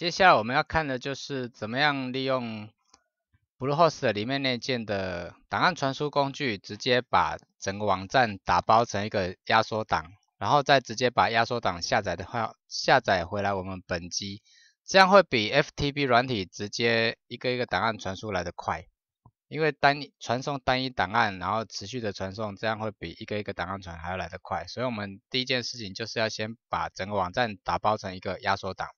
接下来我们要看的就是怎么样利用 Bluehost 里面那件的档案传输工具，直接把整个网站打包成一个压缩档，然后再直接把压缩档下载的话下载回来我们本机，这样会比 FTP 软体直接一个一个档案传输来的快，因为单传送单一档案，然后持续的传送，这样会比一个一个档案传还要来的快，所以我们第一件事情就是要先把整个网站打包成一个压缩档。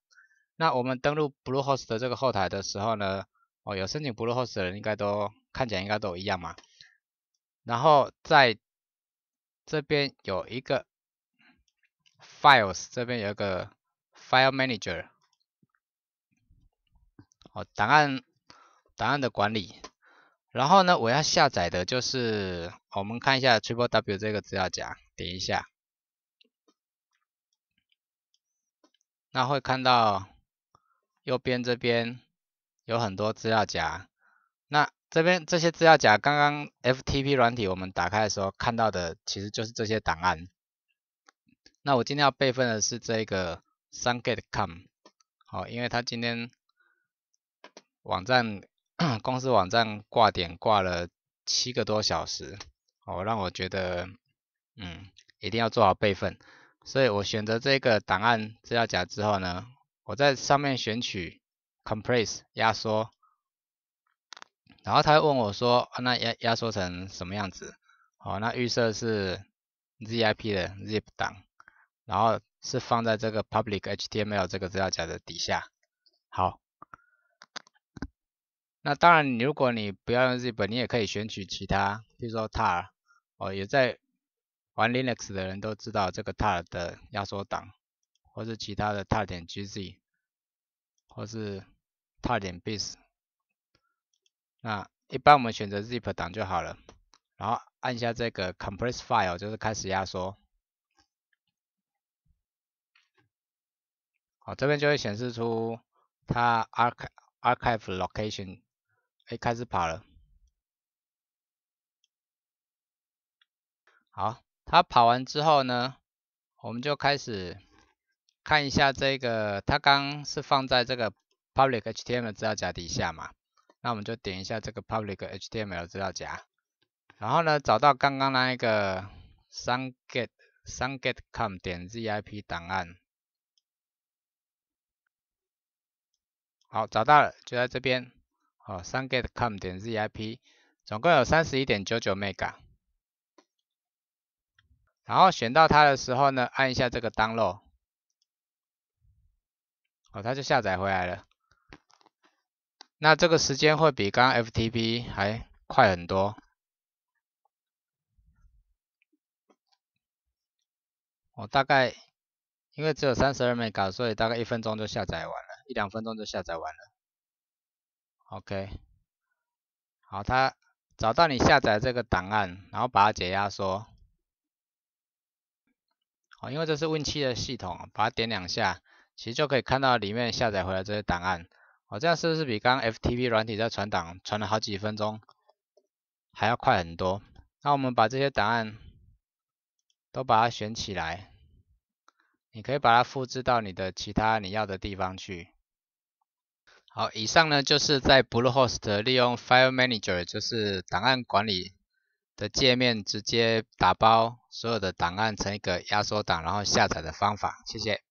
那我们登录 Bluehost 的这个后台的时候呢，哦，有申请 Bluehost 的人应该都看起来应该都一样嘛。然后在这边有一个 Files，这边有一个 File Manager，哦，档案，档案的管理。然后呢，我要下载的就是，我们看一下 triple W 这个资料夹，点一下，那会看到。右边这边有很多资料夹，那这边这些资料夹，刚刚 FTP 软体我们打开的时候看到的其实就是这些档案。那我今天要备份的是这个 sunget.com，好，因为他今天网站公司网站挂点挂了七个多小时，哦，让我觉得嗯一定要做好备份，所以我选择这个档案资料夹之后呢。我在上面选取 compress 压缩，然后他问我说，那压压缩成什么样子？好，那预设是 zip 的 zip 档，然后是放在这个 public html 这个资料夹的底下。好，那当然你如果你不要用 zip，你也可以选取其他，比如说 tar。哦，也在玩 Linux 的人都知道这个 tar 的压缩档。或是其他的 tar 点 gz，或是 tar 点 b s 那一般我们选择 zip 档就好了。然后按下这个 compress file，就是开始压缩。好，这边就会显示出它 archive archive location，哎，开始跑了。好，它跑完之后呢，我们就开始。看一下这个，它刚是放在这个 public html 资料夹底下嘛，那我们就点一下这个 public html 资料夹，然后呢，找到刚刚那一个 sunget sunget.com 点 zip 档案，好，找到了，就在这边，哦，sunget.com 点 zip，总共有三十一点九九 mega，然后选到它的时候呢，按一下这个 download。哦，它就下载回来了。那这个时间会比刚刚 FTP 还快很多。我大概，因为只有三十二 mega，所以大概一分钟就下载完了，一两分钟就下载完了。OK。好，它找到你下载这个档案，然后把它解压缩。哦，因为这是 Win7 的系统，把它点两下。其实就可以看到里面下载回来这些档案，哦，这样是不是比刚 FTP 软体在传档传了好几分钟还要快很多？那我们把这些档案都把它选起来，你可以把它复制到你的其他你要的地方去。好，以上呢就是在 Bluehost 利用 File Manager 就是档案管理的界面直接打包所有的档案成一个压缩档，然后下载的方法。谢谢。